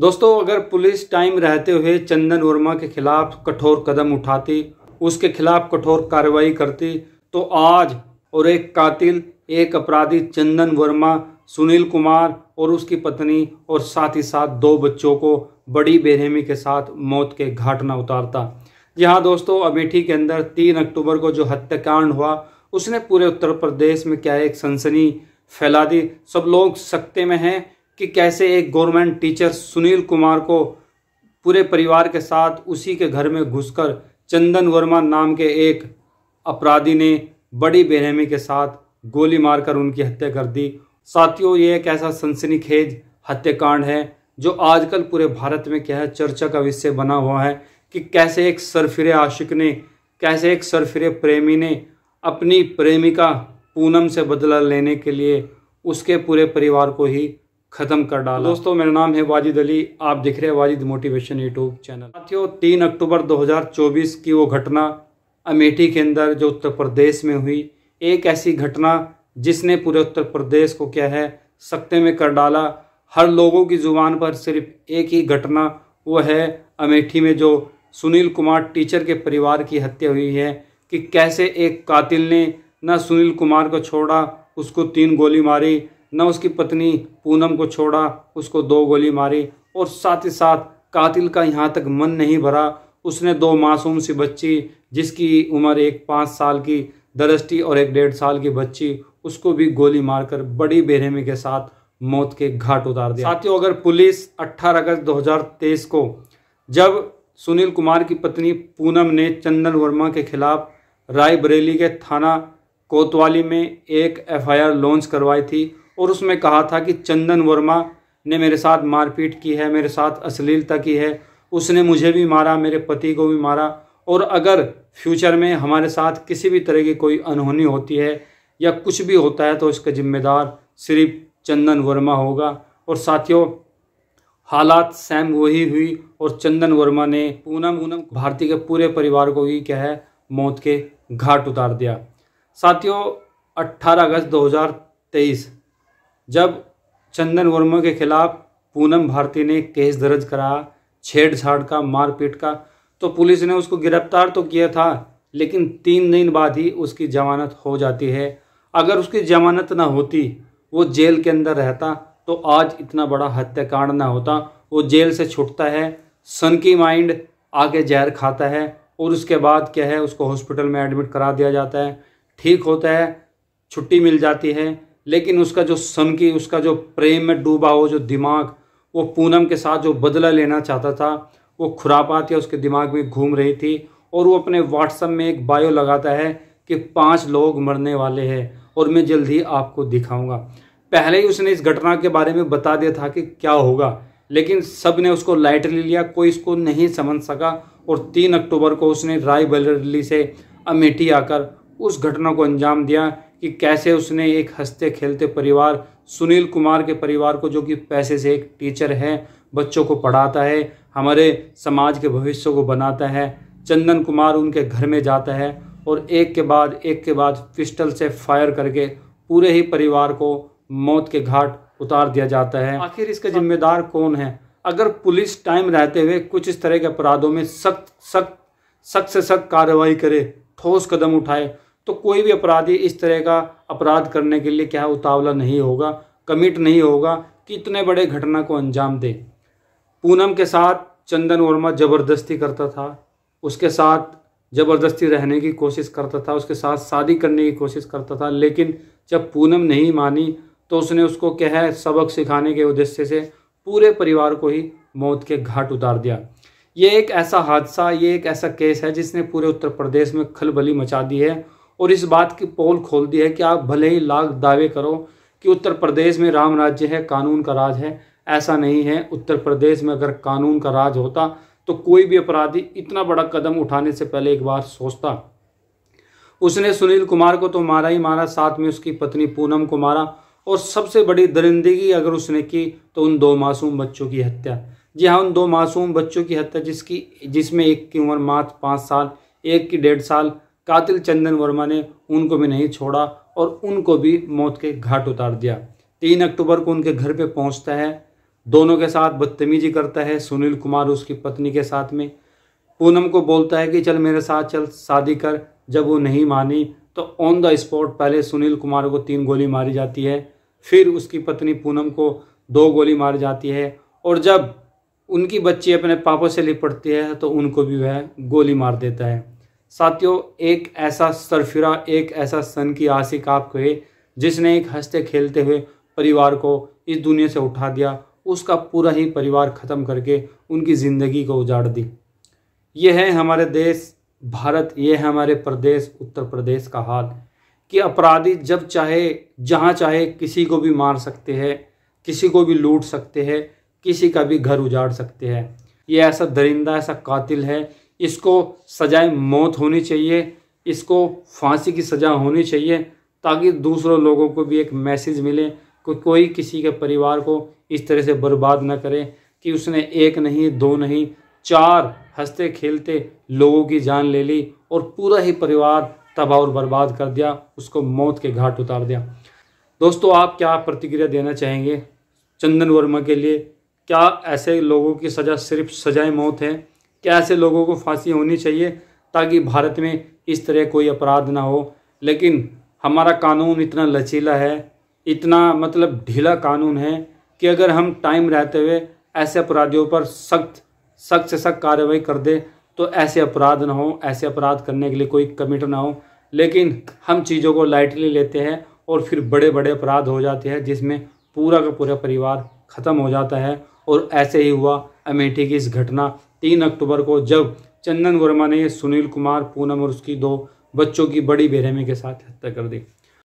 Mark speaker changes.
Speaker 1: दोस्तों अगर police time रहते हुए चंदन वर्मा के खिलाफ कठोर कदम उठाती उसके खिलाफ कठोर कार्रवाई करती तो आज और एक कातिल एक अपराधी चंदन वर्मा सुनील कुमार और उसकी पत्नी और साथ ही साथ दो बच्चों को बड़ी बेरहमी के साथ मौत के घाट न उतारता जी हाँ दोस्तों अमेठी के अंदर तीन अक्टूबर को जो हत्याकांड हुआ उसने पूरे उत्तर प्रदेश में क्या एक सनसनी फैला दी सब लोग सकते में हैं कि कैसे एक गवर्नमेंट टीचर सुनील कुमार को पूरे परिवार के साथ उसी के घर में घुसकर चंदन वर्मा नाम के एक अपराधी ने बड़ी बेरहमी के साथ गोली मारकर उनकी हत्या कर दी साथियों ये एक ऐसा सनसनीखेज हत्याकांड है जो आजकल पूरे भारत में क्या है चर्चा का विषय बना हुआ है कि कैसे एक सरफिर आशिक ने कैसे एक सरफिर प्रेमी ने अपनी प्रेमिका पूनम से बदला लेने के लिए उसके पूरे परिवार को ही ख़त्म कर डाला दोस्तों मेरा नाम है वाजिद अली आप देख रहे हैं वाजिद मोटिवेशन यूट्यूब चैनल साथियों तीन अक्टूबर 2024 की वो घटना अमेठी के अंदर जो उत्तर प्रदेश में हुई एक ऐसी घटना जिसने पूरे उत्तर प्रदेश को क्या है सख्ते में कर डाला हर लोगों की ज़ुबान पर सिर्फ एक ही घटना वो है अमेठी में जो सुनील कुमार टीचर के परिवार की हत्या हुई है कि कैसे एक कातिल ने न सुनील कुमार को छोड़ा उसको तीन गोली मारी न उसकी पत्नी पूनम को छोड़ा उसको दो गोली मारी और साथ ही साथ कातिल का यहाँ तक मन नहीं भरा उसने दो मासूम सी बच्ची जिसकी उम्र एक पाँच साल की दरष्टि और एक डेढ़ साल की बच्ची उसको भी गोली मारकर बड़ी बेरहमी के साथ मौत के घाट उतार दिया साथियों अगर पुलिस 18 अगस्त 2023 को जब सुनील कुमार की पत्नी पूनम ने चंदन वर्मा के खिलाफ रायबरेली के थाना कोतवाली में एक एफआईआर लॉन्च करवाई थी और उसमें कहा था कि चंदन वर्मा ने मेरे साथ मारपीट की है मेरे साथ अश्लीलता की है उसने मुझे भी मारा मेरे पति को भी मारा और अगर फ्यूचर में हमारे साथ किसी भी तरह की कोई अनहोनी होती है या कुछ भी होता है तो इसका जिम्मेदार सिर्फ चंदन वर्मा होगा और साथियों हालात सैम वही हुई और चंदन वर्मा ने पूनम पूनम भारती के पूरे परिवार को ही क्या है मौत के घाट उतार दिया साथियों 18 अगस्त जब चंदन वर्मा के खिलाफ पूनम भारती ने केस दर्ज करा छेड़छाड़ का मारपीट का तो पुलिस ने उसको गिरफ्तार तो किया था लेकिन तीन दिन बाद ही उसकी जमानत हो जाती है अगर उसकी जमानत ना होती वो जेल के अंदर रहता तो आज इतना बड़ा हत्याकांड ना होता वो जेल से छुटता है सन की माइंड आगे जहर खाता है और उसके बाद क्या है उसको हॉस्पिटल में एडमिट करा दिया जाता है ठीक होता है छुट्टी मिल जाती है लेकिन उसका जो सन की उसका जो प्रेम में डूबा हो जो दिमाग वो पूनम के साथ जो बदला लेना चाहता था वो खुरापात या उसके दिमाग में घूम रही थी और वो अपने व्हाट्सएप में एक बायो लगाता है कि पांच लोग मरने वाले हैं और मैं जल्द ही आपको दिखाऊंगा पहले ही उसने इस घटना के बारे में बता दिया था कि क्या होगा लेकिन सब ने उसको लाइट ले लिया कोई इसको नहीं समझ सका और तीन अक्टूबर को उसने राय बरेली से अमेठी आकर उस घटना को अंजाम दिया कि कैसे उसने एक हंसते खेलते परिवार सुनील कुमार के परिवार को जो कि पैसे से एक टीचर है बच्चों को पढ़ाता है हमारे समाज के भविष्य को बनाता है चंदन कुमार उनके घर में जाता है और एक के बाद एक के बाद पिस्टल से फायर करके पूरे ही परिवार को मौत के घाट उतार दिया जाता है आखिर इसका तो जिम्मेदार कौन है अगर पुलिस टाइम रहते हुए कुछ इस तरह के अपराधों में सख्त सख्त सख्त से सख्त कार्रवाई करे ठोस कदम उठाए तो कोई भी अपराधी इस तरह का अपराध करने के लिए क्या उतावला नहीं होगा कमिट नहीं होगा कि इतने बड़े घटना को अंजाम दे पूनम के साथ चंदन वर्मा ज़बरदस्ती करता था उसके साथ ज़बरदस्ती रहने की कोशिश करता था उसके साथ शादी करने की कोशिश करता था लेकिन जब पूनम नहीं मानी तो उसने उसको कह सबक सिखाने के उद्देश्य से पूरे परिवार को ही मौत के घाट उतार दिया ये एक ऐसा हादसा ये एक ऐसा केस है जिसने पूरे उत्तर प्रदेश में खलबली मचा दी है और इस बात की पोल खोल दी है कि आप भले ही लाख दावे करो कि उत्तर प्रदेश में राम राज्य है कानून का राज है ऐसा नहीं है उत्तर प्रदेश में अगर कानून का राज होता तो कोई भी अपराधी इतना बड़ा कदम उठाने से पहले एक बार सोचता उसने सुनील कुमार को तो मारा ही मारा साथ में उसकी पत्नी पूनम को मारा और सबसे बड़ी दरिंदगी अगर उसने की तो उन दो मासूम बच्चों की हत्या जी हाँ उन दो मासूम बच्चों की हत्या जिसकी जिसमें एक की उम्र मात्र पाँच साल एक की डेढ़ साल कातिल चंदन वर्मा ने उनको भी नहीं छोड़ा और उनको भी मौत के घाट उतार दिया तीन अक्टूबर को उनके घर पे पहुंचता है दोनों के साथ बदतमीजी करता है सुनील कुमार उसकी पत्नी के साथ में पूनम को बोलता है कि चल मेरे साथ चल शादी कर जब वो नहीं मानी तो ऑन द स्पॉट पहले सुनील कुमार को तीन गोली मारी जाती है फिर उसकी पत्नी पूनम को दो गोली मारी जाती है और जब उनकी बच्ची अपने पापों से लिपटती है तो उनको भी वह गोली मार देता है साथियों एक ऐसा सरफिरा एक ऐसा सन की आशिक आप कहे जिसने एक हंसते खेलते हुए परिवार को इस दुनिया से उठा दिया उसका पूरा ही परिवार ख़त्म करके उनकी ज़िंदगी को उजाड़ दी ये है हमारे देश भारत ये है हमारे प्रदेश उत्तर प्रदेश का हाल कि अपराधी जब चाहे जहाँ चाहे किसी को भी मार सकते हैं किसी को भी लूट सकते हैं किसी का भी घर उजाड़ सकते हैं ये ऐसा दरिंदा ऐसा कातिल है इसको सजाए मौत होनी चाहिए इसको फांसी की सज़ा होनी चाहिए ताकि दूसरों लोगों को भी एक मैसेज मिले कि कोई किसी के परिवार को इस तरह से बर्बाद ना करे कि उसने एक नहीं दो नहीं चार हंसते खेलते लोगों की जान ले ली और पूरा ही परिवार तबाह और बर्बाद कर दिया उसको मौत के घाट उतार दिया दोस्तों आप क्या प्रतिक्रिया देना चाहेंगे चंदन वर्मा के लिए क्या ऐसे लोगों की सज़ा सिर्फ सजाए मौत है क्या ऐसे लोगों को फांसी होनी चाहिए ताकि भारत में इस तरह कोई अपराध ना हो लेकिन हमारा कानून इतना लचीला है इतना मतलब ढीला कानून है कि अगर हम टाइम रहते हुए ऐसे अपराधियों पर सख्त सख्त से सख्त कार्रवाई कर दे तो ऐसे अपराध ना हो ऐसे अपराध करने के लिए कोई कमिट ना हो लेकिन हम चीज़ों को लाइटली लेते हैं और फिर बड़े बड़े अपराध हो जाते हैं जिसमें पूरा का पूरा परिवार ख़त्म हो जाता है और ऐसे ही हुआ अमेठी की इस घटना तीन अक्टूबर को जब चंदन वर्मा ने सुनील कुमार पूनम और उसकी दो बच्चों की बड़ी बेरहमी के साथ हत्या कर दी